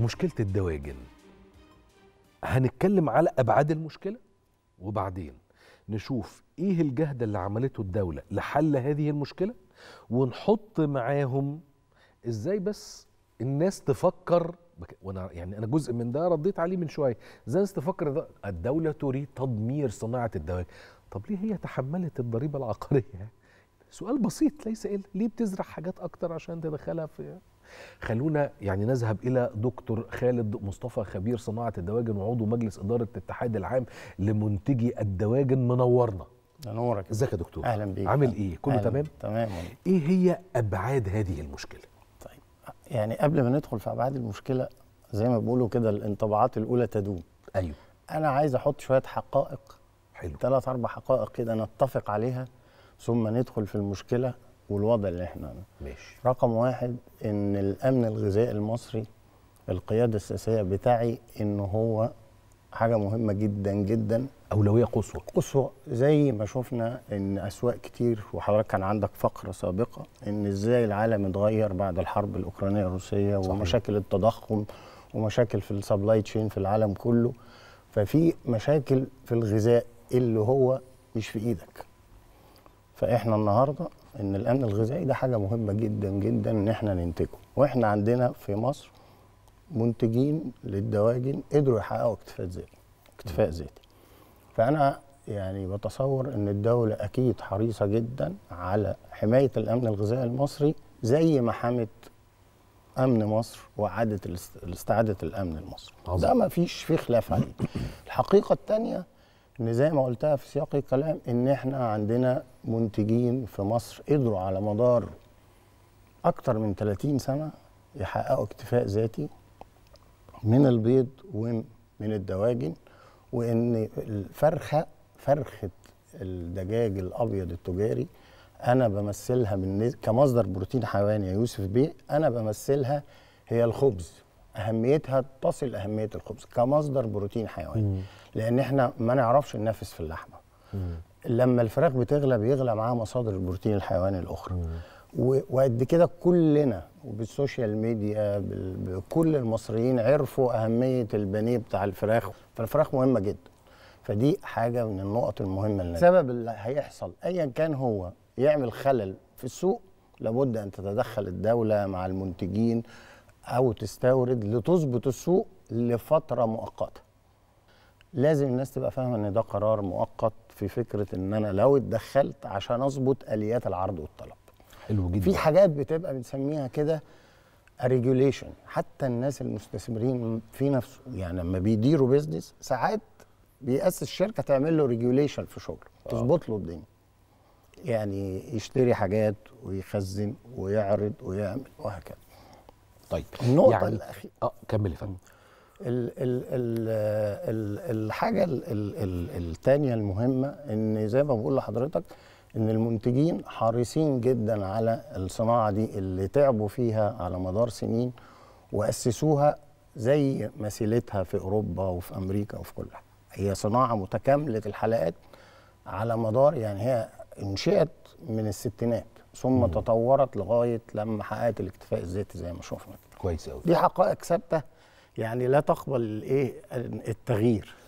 مشكله الدواجن هنتكلم على ابعاد المشكله وبعدين نشوف ايه الجهد اللي عملته الدوله لحل هذه المشكله ونحط معاهم ازاي بس الناس تفكر وانا يعني انا جزء من ده رديت عليه من شويه ازاي الناس تفكر الدوله تريد تدمير صناعه الدواجن طب ليه هي تحملت الضريبه العقاريه سؤال بسيط ليس إلا ليه بتزرع حاجات أكتر عشان تدخلها في خلونا يعني نذهب الى دكتور خالد مصطفى خبير صناعه الدواجن وعضو مجلس اداره الاتحاد العام لمنتجي الدواجن منورنا نورك ازيك يا دكتور اهلا بيك عامل ايه كله تمام تمام ايه هي ابعاد هذه المشكله طيب يعني قبل ما ندخل في ابعاد المشكله زي ما بيقولوا كده الانطباعات الاولى تدوم ايوه انا عايز احط شويه حقائق حلو ثلاث اربع حقائق كده نتفق عليها ثم ندخل في المشكله والوضع اللي احنا ماشي رقم واحد ان الامن الغذائي المصري القياده السياسيه بتاعي ان هو حاجه مهمه جدا جدا اولويه قصوى قصوى زي ما شفنا ان اسواق كتير وحضرتك كان عندك فقره سابقه ان ازاي العالم اتغير بعد الحرب الاوكرانيه الروسيه صحيح. ومشاكل التضخم ومشاكل في السبلاي تشين في العالم كله ففي مشاكل في الغذاء اللي هو مش في ايدك فاحنا النهارده ان الامن الغذائي ده حاجه مهمه جدا جدا ان احنا ننتجه واحنا عندنا في مصر منتجين للدواجن قدروا يحققوا اكتفاء ذاتي اكتفاء ذاتي فانا يعني بتصور ان الدوله اكيد حريصه جدا على حمايه الامن الغذائي المصري زي ما حمت امن مصر واعاده استعاده الامن المصري ده ما فيش فيه خلاف عليه الحقيقه الثانيه ان زي ما قلتها في سياق الكلام ان احنا عندنا منتجين في مصر قدروا على مدار اكتر من 30 سنه يحققوا اكتفاء ذاتي من البيض ومن الدواجن وان الفرخه فرخه الدجاج الابيض التجاري انا بمثلها كمصدر بروتين حيواني يا يوسف بيه انا بمثلها هي الخبز اهميتها تصل اهميه الخبز كمصدر بروتين حيواني لان احنا ما نعرفش ننافس في اللحمه مم. لما الفراخ بتغلى بيغلى معاها مصادر البروتين الحيواني الاخرى وقد كده كلنا وبالسوشيال ميديا بكل المصريين عرفوا اهميه البانيه بتاع الفراخ فالفراخ مهمه جدا فدي حاجه من النقط المهمه لنا سبب اللي هيحصل ايا كان هو يعمل خلل في السوق لابد ان تتدخل الدوله مع المنتجين او تستورد لتظبط السوق لفتره مؤقته لازم الناس تبقى فاهمه ان ده قرار مؤقت في فكره ان انا لو اتدخلت عشان اظبط اليات العرض والطلب حلو جدا في حاجات بتبقى بنسميها كده ريجوليشن حتى الناس المستثمرين في نفسه يعني لما بيديروا بيزنس ساعات بيأسس شركه تعمل له ريجوليشن في شغله آه. تظبط له الدنيا يعني يشتري حاجات ويخزن ويعرض ويعمل وهكذا طيب النقطه يعني الاخيره اه كمل يا فندم ال ال ال الحاجه الثانيه المهمه ان زي ما بقول لحضرتك ان المنتجين حريصين جدا على الصناعه دي اللي تعبوا فيها على مدار سنين واسسوها زي مثيلتها في اوروبا وفي امريكا وفي كل حاجه هي صناعه متكامله الحلقات على مدار يعني هي انشئت من الستينات ثم مم. تطورت لغايه لما حققت الاكتفاء الذاتي زي ما شفنا كويس قوي دي حقائق ثابته يعني لا تقبل الايه التغيير